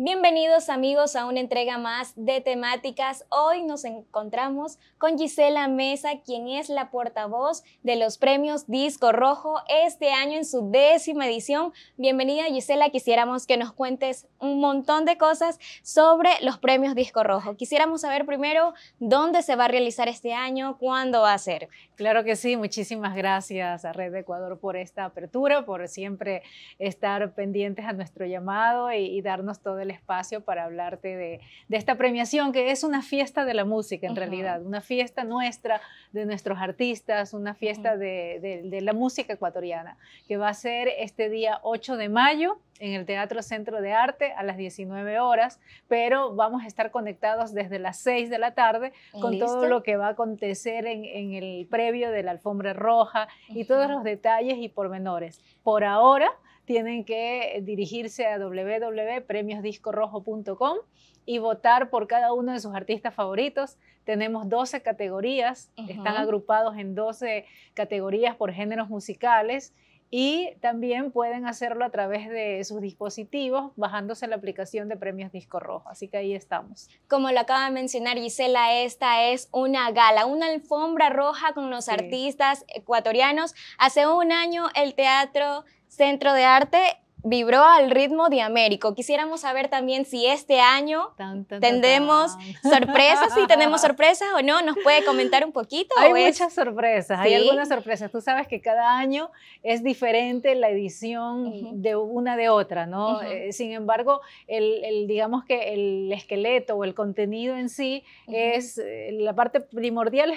Bienvenidos amigos a una entrega más de temáticas. Hoy nos encontramos con Gisela Mesa, quien es la portavoz de los premios Disco Rojo este año en su décima edición. Bienvenida Gisela, quisiéramos que nos cuentes un montón de cosas sobre los premios Disco Rojo. Quisiéramos saber primero dónde se va a realizar este año, cuándo va a ser. Claro que sí, muchísimas gracias a Red de Ecuador por esta apertura, por siempre estar pendientes a nuestro llamado y darnos todo el espacio para hablarte de, esta premiación, que es una fiesta de la música en realidad, una fiesta nuestra, de nuestros artistas, una fiesta de, la música ecuatoriana, que va a ser este día 8 de mayo en el Teatro Centro de Arte a las 19 horas, pero vamos a estar conectados desde las 6 de la tarde con todo lo que va a acontecer en, el previo de la alfombra roja y todos los detalles y pormenores. Por ahora, tienen que dirigirse a www.premiosdiscorrojo.com y votar por cada uno de sus artistas favoritos. Tenemos 12 categorías, están agrupados en 12 categorías por géneros musicales y también pueden hacerlo a través de sus dispositivos bajándose la aplicación de Premios Disco Rojo. Así que ahí estamos. Como lo acaba de mencionar Gisela, esta es una gala, una alfombra roja con los artistas ecuatorianos. Hace un año el teatro Centro de Arte vibró al ritmo de Américo. Quisiéramos saber también si este año tendemos tendremos sorpresas, si tenemos sorpresas o no. ¿Nos puede comentar un poquito? Hay muchas sorpresas, hay algunas sorpresas. Tú sabes que cada año es diferente la edición de una de otra, ¿no? Eh, sin embargo, el, digamos que el esqueleto o el contenido en sí es, eh, la parte primordial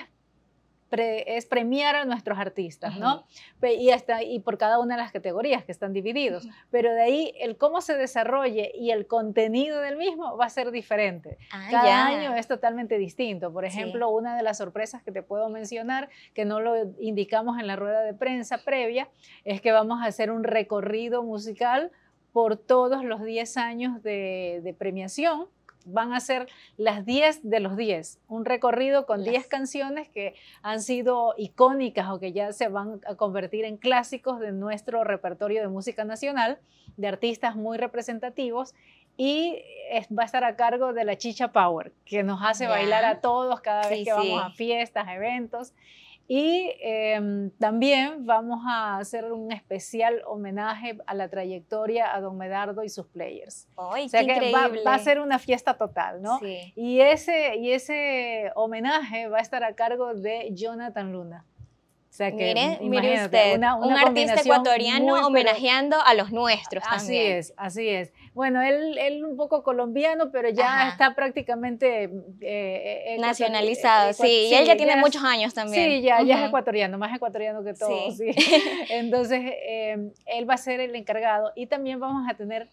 es premiar a nuestros artistas, ¿no? Y, hasta, y por cada una de las categorías que están divididos. Pero de ahí el cómo se desarrolle y el contenido del mismo va a ser diferente. Ah, cada año es totalmente distinto. Por ejemplo, una de las sorpresas que te puedo mencionar, que no lo indicamos en la rueda de prensa previa, es que vamos a hacer un recorrido musical por todos los 10 años de premiación van a ser las 10 de los 10, un recorrido con 10 canciones que han sido icónicas o que ya se van a convertir en clásicos de nuestro repertorio de música nacional, de artistas muy representativos. Y va a estar a cargo de la Chicha Power, que nos hace bailar a todos cada vez que vamos a fiestas, eventos. Y em, también vamos a hacer un especial homenaje a la trayectoria a Don Medardo y sus players. ¡Ay, o sea que va, a ser una fiesta total, ¿no? Sí. Y, ese, y ese homenaje va a estar a cargo de Jonathan Luna. O sea que, mire, usted, un artista ecuatoriano homenajeando a los nuestros. también. Así es, así es. Bueno, él, él un poco colombiano, pero ya está prácticamente... Eh, eh, Nacionalizado, eh, sí. Y él ya, tiene muchos años también. Sí, ya, es ecuatoriano, más ecuatoriano que todo. Sí. Entonces, él va a ser el encargado y también vamos a tener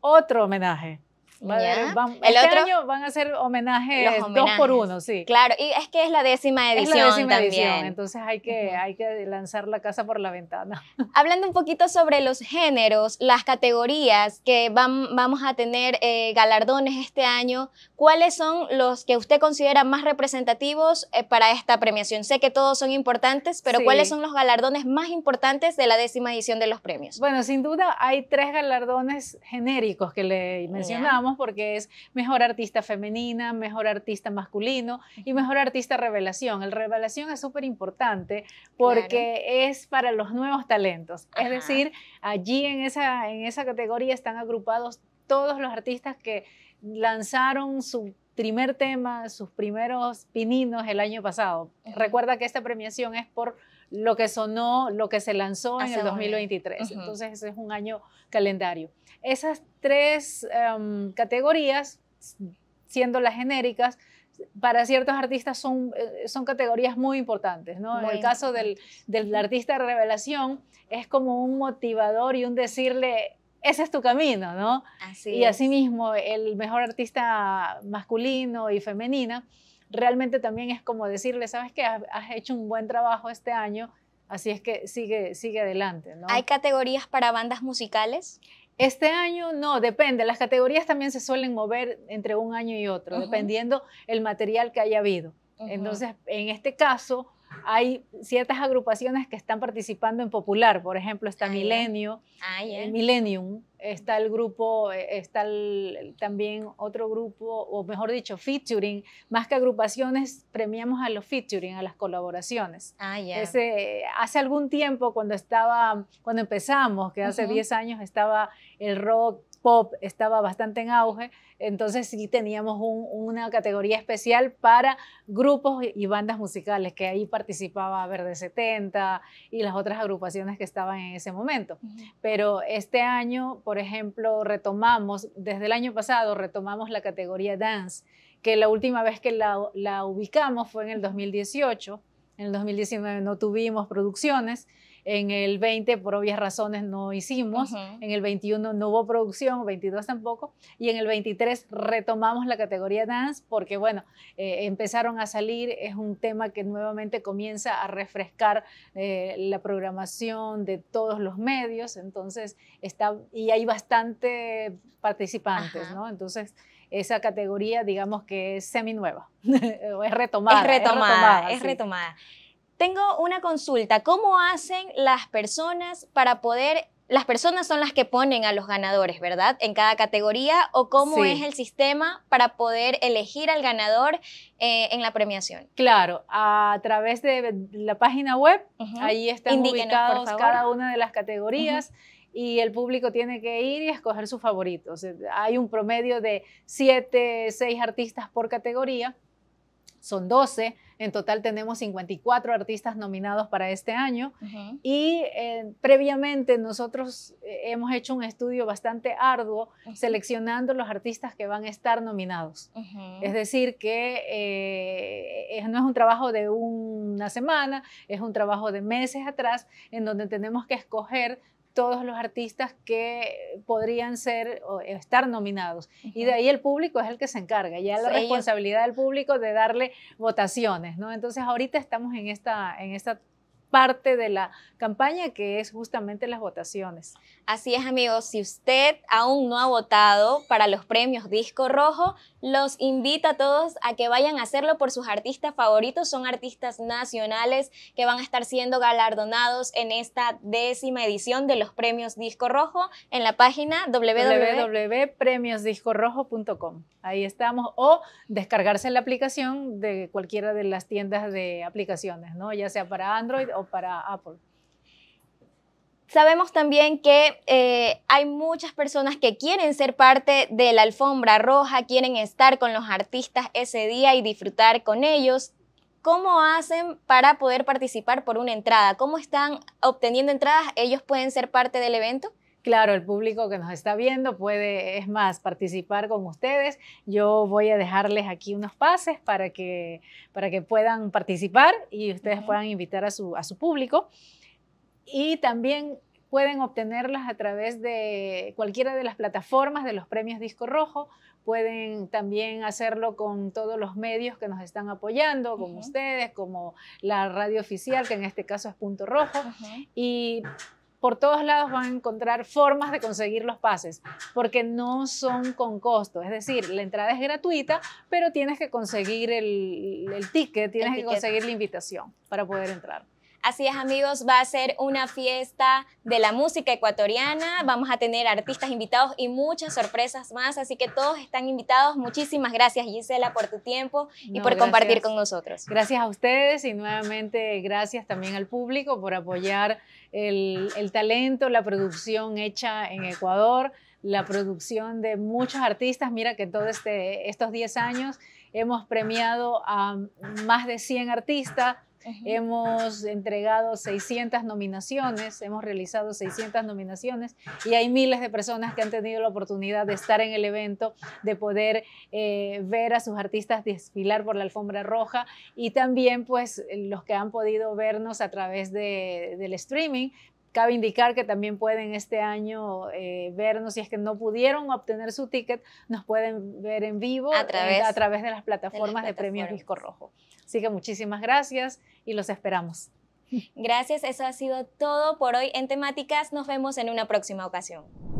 otro homenaje el este otro, año van a ser homenajes, dos por uno, sí. Claro, y es que es la décima edición es la décima Edición, entonces hay que, hay que lanzar la casa por la ventana. Hablando un poquito sobre los géneros, las categorías que vamos a tener eh, galardones este año, ¿cuáles son los que usted considera más representativos eh, para esta premiación? Sé que todos son importantes, pero ¿cuáles son los galardones más importantes de la décima edición de los premios? Bueno, sin duda hay tres galardones genéricos que le mencionamos porque es mejor artista femenina, mejor artista masculino y mejor artista revelación. El revelación es súper importante porque es para los nuevos talentos. Es decir, allí en esa, en esa categoría están agrupados todos los artistas que lanzaron su primer tema, sus primeros pininos el año pasado. Recuerda que esta premiación es por lo que sonó, lo que se lanzó en el 2023. Entonces, ese es un año calendario. Esas tres em, categorías, siendo las genéricas, para ciertos artistas son, eh, son categorías muy importantes, ¿no? en el caso del, del, artista revelación es como un motivador y un decirle, ese es tu camino, ¿no? y asimismo, el mejor artista masculino y femenina realmente también es como decirle, ¿sabes que Has, hecho un buen trabajo este año, así es que sigue, sigue adelante, ¿no? ¿Hay categorías para bandas musicales? Este año no, depende. Las categorías también se suelen mover entre un año y otro, dependiendo el material que haya habido. Entonces, en este caso, hay ciertas agrupaciones que están participando en Popular. Por ejemplo, está Milenio, ah, Millennium, ah, eh, está el grupo, eh, está también otro grupo, o mejor dicho, featuring, más que agrupaciones, premiamos a los featuring, a las colaboraciones. Ah, hace algún tiempo, cuando estaba, cuando empezamos, que hace 10 años estaba el rock pop, estaba bastante en auge, entonces sí teníamos una categoría especial para grupos y bandas musicales, que ahí participaba Verde 70 y las otras agrupaciones que estaban en ese momento. Pero este año, por por ejemplo, retomamos, desde el año pasado retomamos la categoría dance, que la última vez que la, ubicamos fue en el 2018, en el 2019 no tuvimos producciones, en el 20, por obvias razones, no hicimos. En el 21 no hubo producción, 22 tampoco. Y en el 23 retomamos la categoría dance porque, bueno, eh, empezaron a salir. Es un tema que nuevamente comienza a refrescar eh, la programación de todos los medios. Entonces, está, y hay bastante participantes, ¿no? Entonces, esa categoría, digamos que es semi nueva, Es retomada, es retomada. Es retomada. Tengo una consulta. ¿Cómo hacen las personas para poder... Las personas son las que ponen a los ganadores, ¿verdad? En cada categoría o cómo es el sistema para poder elegir al ganador eh, en la premiación. Claro, a través de la página web, ahí están Indíquenos, ubicados cada una de las categorías. y el público tiene que ir y escoger sus favoritos. Hay un promedio de siete, seis artistas por categoría son 12. En total tenemos 54 artistas nominados para este año y eh, previamente nosotros eh, hemos hecho un estudio bastante arduo seleccionando los artistas que van a estar nominados. Es decir, que eh, no es un trabajo de una semana, es un trabajo de meses atrás en donde tenemos que escoger todos los artistas que podrían ser o estar nominados. Y de ahí el público es el que se encarga, ya la responsabilidad del público de darle votaciones, ¿no? Entonces ahorita estamos en esta, en esta parte de la campaña que es justamente las votaciones. Así es amigos, si usted aún no ha votado para los premios Disco Rojo, los invito a todos a que vayan a hacerlo por sus artistas favoritos. Son artistas nacionales que van a estar siendo galardonados en esta décima edición de los premios Disco Rojo en la página www.premiosdiscorrojo.com. Ahí estamos o descargarse la aplicación de cualquiera de las tiendas de aplicaciones, ¿no? ya sea para Android o para Apple? Sabemos también que eh, hay muchas personas que quieren ser parte de la alfombra roja, quieren estar con los artistas ese día y disfrutar con ellos. ¿Cómo hacen para poder participar por una entrada? ¿Cómo están obteniendo entradas? ¿Ellos pueden ser parte del evento? Claro, el público que nos está viendo puede, es más, participar con ustedes. Yo voy a dejarles aquí unos pases para que, para que puedan participar y ustedes puedan invitar a su, a su público. Y también pueden obtenerlas a través de cualquiera de las plataformas de los premios Disco Rojo. Pueden también hacerlo con todos los medios que nos están apoyando, como ustedes, como la radio oficial, que en este caso es Punto Rojo. Y por todos lados van a encontrar formas de conseguir los pases, porque no son con costo. Es decir, la entrada es gratuita, pero tienes que conseguir el, ticket, tienes que conseguir la invitación para poder entrar. Así es, amigos, va a ser una fiesta de la música ecuatoriana. Vamos a tener artistas invitados y muchas sorpresas más. Así que todos están invitados. Muchísimas gracias, Gisela, por tu tiempo y por compartir con nosotros. Gracias a ustedes y nuevamente gracias también al público por apoyar el, talento, la producción hecha en Ecuador la producción de muchos artistas. Mira que todos este, estos 10 años hemos premiado a más de 100 artistas, Hemos entregado 600 nominaciones, hemos realizado 600 nominaciones y hay miles de personas que han tenido la oportunidad de estar en el evento, de poder eh, ver a sus artistas desfilar por la alfombra roja y también pues los que han podido vernos a través del streaming, Cabe indicar que también pueden este año eh, vernos, si es que no pudieron obtener su ticket, nos pueden ver en vivo a eh, través, de las plataformas de, premio Premios Disco Rojo. Así que muchísimas gracias y los esperamos. Gracias, eso ha sido todo por hoy en temáticas. Nos vemos en una próxima ocasión.